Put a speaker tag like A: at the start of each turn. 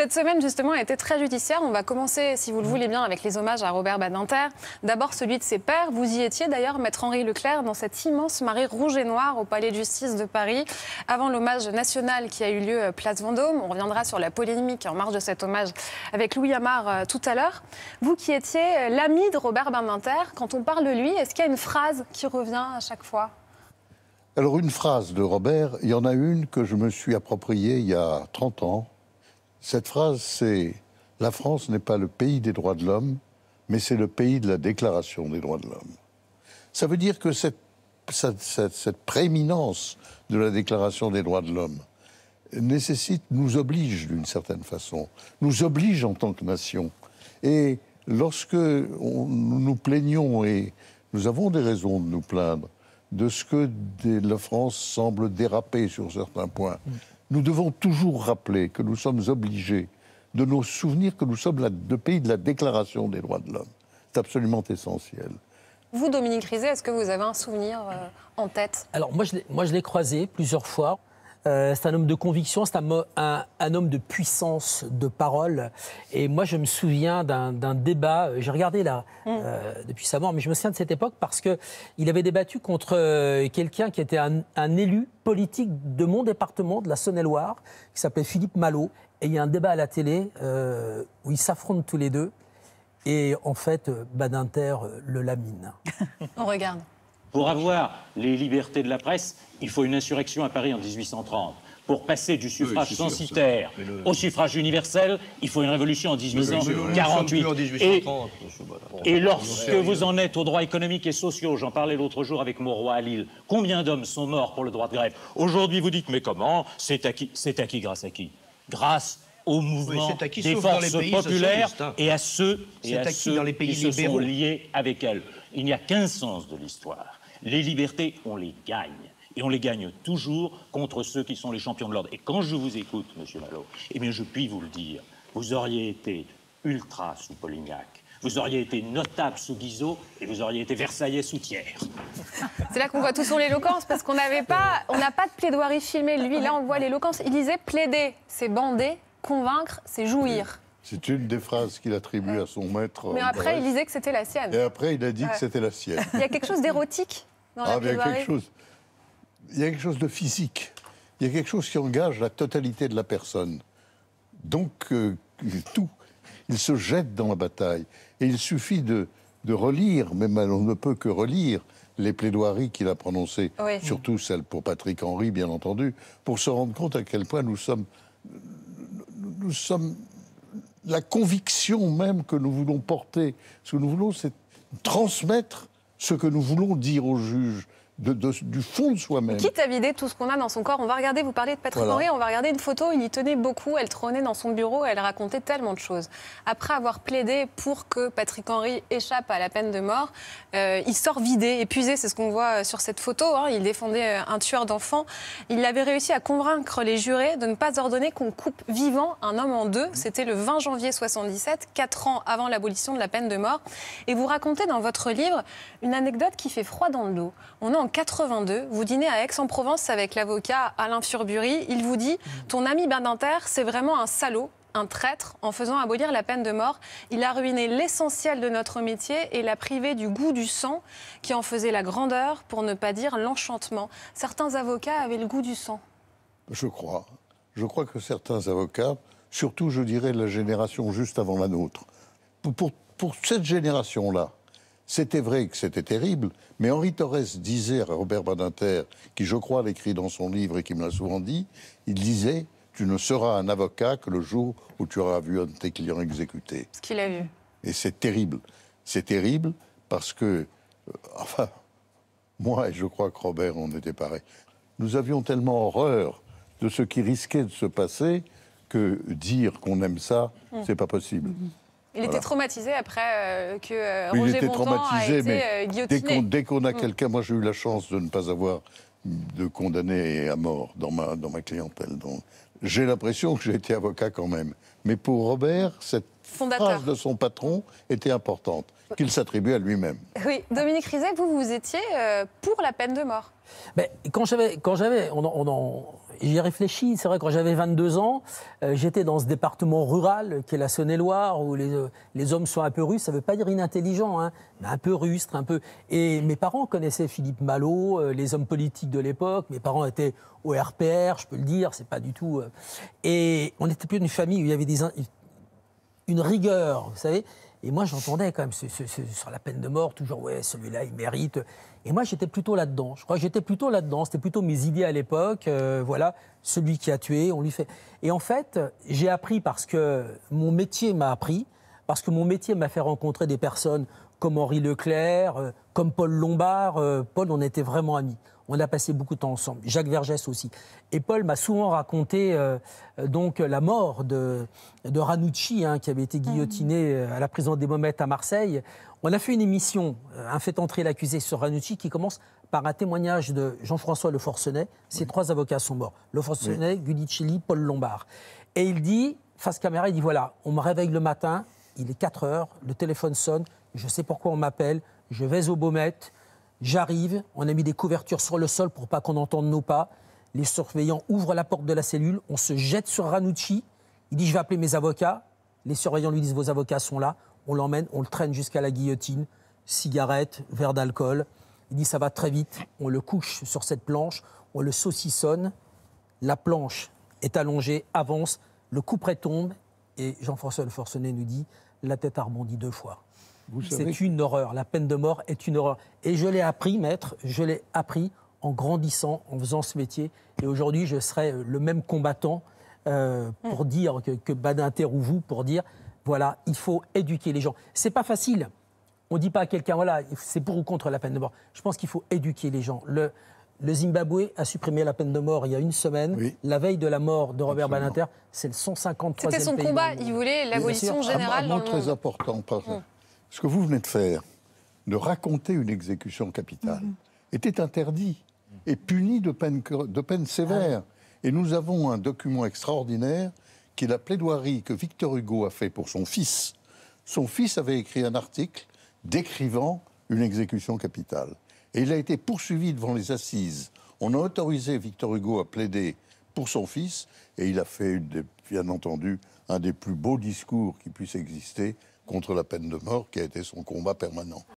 A: Cette semaine, justement, a été très judiciaire. On va commencer, si vous le mm. voulez bien, avec les hommages à Robert Badinter. D'abord, celui de ses pères. Vous y étiez d'ailleurs, Maître Henri Leclerc, dans cette immense marée rouge et noire au Palais de justice de Paris. Avant l'hommage national qui a eu lieu euh, place Vendôme, on reviendra sur la polémique en marge de cet hommage avec Louis Amar euh, tout à l'heure. Vous qui étiez euh, l'ami de Robert Badinter, quand on parle de lui, est-ce qu'il y a une phrase qui revient à chaque fois
B: alors une phrase de Robert, il y en a une que je me suis appropriée il y a 30 ans, cette phrase, c'est La France n'est pas le pays des droits de l'homme, mais c'est le pays de la déclaration des droits de l'homme. Ça veut dire que cette, prééminence de la déclaration des droits de l'homme nécessite, nous oblige d'une certaine façon, nous oblige en tant que nation. Et lorsque nous nous plaignons, et nous avons des raisons de nous plaindre, de ce que la France semble déraper sur certains points, nous devons toujours rappeler que nous sommes obligés de nous souvenir que nous sommes le pays de la Déclaration des droits de l'homme. C'est absolument essentiel.
A: Vous, Dominique Rizet, est-ce que vous avez un souvenir euh, en tête Alors,
C: moi, je l'ai croisé plusieurs fois. Euh, c'est un homme de conviction, c'est un, homme de puissance de parole. Et moi, je me souviens d'un débat, euh, j'ai regardé là mm. euh, depuis sa mort, mais je me souviens de cette époque parce qu'il avait débattu contre quelqu'un qui était un, élu politique de mon département, de la Saône-et-Loire, qui s'appelait Philippe Malot. Et il y a un débat à la télé où ils s'affrontent tous les deux. Et en fait, Badinter le lamine.
A: On regarde.
C: Pour avoir les libertés de la presse, il faut une insurrection à Paris en 1830. Pour passer du suffrage censitaire au suffrage universel, il faut une révolution en 1848.
B: Et, lorsque vous
C: en êtes aux droits économiques et sociaux, j'en parlais l'autre jour avec roi à Lille, combien d'hommes sont morts pour le droit de grève Aujourd'hui, vous dites, mais comment C'est acquis, acquis grâce à qui Grâce au mouvement des forces populaires hein. et à ceux, qui dans les pays qui se sont liés avec elles. Il n'y a qu'un sens de l'histoire les libertés, on les gagne. Et on les gagne toujours contre ceux qui sont les champions de l'ordre. Et quand je vous écoute, monsieur Malo, eh bien, je puis vous le dire, vous auriez été ultra sous Polignac. Vous auriez été notable sous Guizot et vous auriez été Versaillais sous Thiers.
A: C'est là qu'on voit tout son éloquence parce qu'on n'avait pas, on n'a pas de plaidoirie filmée. Lui, là, on voit l'éloquence. Il disait plaider, c'est bander, convaincre, c'est jouir.
B: C'est une des phrases qu'il attribue à son maître. Mais après, il
A: disait que c'était la sienne. Et
B: après, il a dit que c'était la sienne. Il y
A: a quelque chose d'érotique dans ah, il y a quelque chose.
B: Il y a quelque chose de physique. Il y a quelque chose qui engage la totalité de la personne. Donc, euh, tout. Il se jette dans la bataille. Et il suffit de, de relire, même on ne peut que relire, les plaidoiries qu'il a prononcées, surtout celles pour Patrick Henry, bien entendu, pour se rendre compte à quel point nous sommes, nous sommes la conviction même que nous voulons porter, ce que nous voulons, c'est transmettre ce que nous voulons dire au juge du fond de soi-même. Quitte
A: à vider tout ce qu'on a dans son corps, on va regarder, vous parlez de Patrick Henry, on va regarder une photo, il y tenait beaucoup, elle trônait dans son bureau, elle racontait tellement de choses. Après avoir plaidé pour que Patrick Henry échappe à la peine de mort, euh, il sort vidé, épuisé, c'est ce qu'on voit euh, sur cette photo, hein. il défendait euh, un tueur d'enfants, il avait réussi à convaincre les jurés de ne pas ordonner qu'on coupe vivant un homme en deux, c'était le 20 janvier 77, 4 ans avant l'abolition de la peine de mort, et vous racontez dans votre livre une anecdote qui fait froid dans le dos. On a 82, vous dînez à Aix-en-Provence avec l'avocat Alain Furbury. Il vous dit mhm. Ton ami Badinter, c'est vraiment un salaud, un traître. En faisant abolir la peine de mort, il a ruiné l'essentiel de notre métier et l'a privé du goût du sang qui en faisait la grandeur, pour ne pas dire l'enchantement. Certains avocats avaient le goût du sang.
B: Je crois. Je crois que certains avocats, surtout, je dirais, la génération juste avant la nôtre, pour cette génération-là, c'était vrai que c'était terrible, mais Henri Torres disait à Robert Badinter, qui je crois l'écrit dans son livre et qui me l'a souvent dit, il disait Tu ne seras un avocat que le jour où tu auras vu un de tes clients exécuté. Ce qu'il a vu. Et c'est terrible. C'est terrible parce que, euh, enfin, moi et je crois que Robert, on était pareil. Nous avions tellement horreur de ce qui risquait de se passer que dire qu'on aime ça, mm. c'est pas possible. Mm-hmm.
A: Il était traumatisé après euh, que euh, Roger il traumatisé, a été euh, guillotiné. Dès qu'on a mm. quelqu'un,
B: moi j'ai eu la chance de ne pas avoir de condamné à mort dans ma, dans ma clientèle. Donc j'ai l'impression que j'ai été avocat quand même. Mais pour Robert, cette phrase de son patron était importante, qu'il s'attribue à lui-même.
A: Oui, Dominique Rizek, vous, vous étiez pour la peine de mort. Ben, quand j'avais, quand
C: j'avais, on, on, J'y réfléchis. C'est vrai, quand j'avais 22 ans, euh, j'étais dans ce département rural qui est la Saône-et-Loire, où les, euh, hommes sont un peu russes. Ça ne veut pas dire inintelligents, hein, mais un peu rustres, un peu. Et mes parents connaissaient Philippe Malo, euh, les hommes politiques de l'époque. Mes parents étaient au RPR, je peux le dire, c'est pas du tout. Et on était plus une famille où il y avait une rigueur, vous savez. Et moi, j'entendais quand même sur la peine de mort, toujours, ouais, celui-là, il mérite. Et moi, j'étais plutôt là-dedans. Je crois que j'étais plutôt là-dedans. C'était plutôt mes idées à l'époque. Euh, voilà, celui qui a tué, on lui fait. Et en fait, j'ai appris parce que mon métier m'a appris, parce que mon métier m'a fait rencontrer des personnes comme Henri Leclerc, euh, comme Paul Lombard. Euh, Paul, on était vraiment amis. On a passé beaucoup de temps ensemble. Jacques Vergès aussi. Et Paul m'a souvent raconté euh, euh, donc la mort de, Ranucci, hein, qui avait été guillotiné ah euh, à la prison des Baumettes à Marseille. On a fait une émission, un fait entrer l'accusé sur Ranucci, qui commence par un témoignage de Jean-François Le Forcenet. Ses trois avocats sont morts. Le Forcenet, oui. Paul Lombard. Et il dit, face caméra, il dit voilà, on me réveille le matin, il est 4 heures, le téléphone sonne, je sais pourquoi on m'appelle, je vais aux Baumettes. J'arrive, on a mis des couvertures sur le sol pour pas qu'on entende nos pas. Les surveillants ouvrent la porte de la cellule, on se jette sur Ranucci. Il dit Je vais appeler mes avocats. Les surveillants lui disent Vos avocats sont là. On l'emmène, on le traîne jusqu'à la guillotine. Cigarette, verre d'alcool. Il dit Ça va très vite. On le couche sur cette planche, on le saucissonne. La planche est allongée, avance, le coup tombe. Et Jean-François Le Forcenet nous dit La tête a rebondi deux fois. C'est une horreur. La peine de mort est une horreur. Et je l'ai appris, maître, je l'ai appris en grandissant, en faisant ce métier. Et aujourd'hui, je serai euh, le même combattant euh, mm. pour dire que, Badinter ou vous, pour dire voilà, il faut éduquer les gens. C'est pas facile. On ne dit pas à quelqu'un voilà, c'est pour ou contre la peine de mort. Je pense qu'il faut éduquer les gens. Le, le Zimbabwe a supprimé la peine de mort il y a une semaine, la veille de la mort de Robert Badinter. C'est le 153e C'était son combat, il
A: voulait l'abolition ah, générale. C'est un, un très
B: important, par ce que vous venez de faire, de raconter une exécution capitale, mhm. était interdit et puni de peines de sévère. Ah et nous avons un document extraordinaire qui est la plaidoirie que Victor Hugo a fait pour son fils. Son fils avait écrit un article décrivant une exécution capitale. Et il a été poursuivi devant les assises. On a autorisé Victor Hugo à plaider pour son fils, et il a fait, bien entendu, un des plus beaux discours qui puissent exister contre la peine de mort qui a été son combat permanent.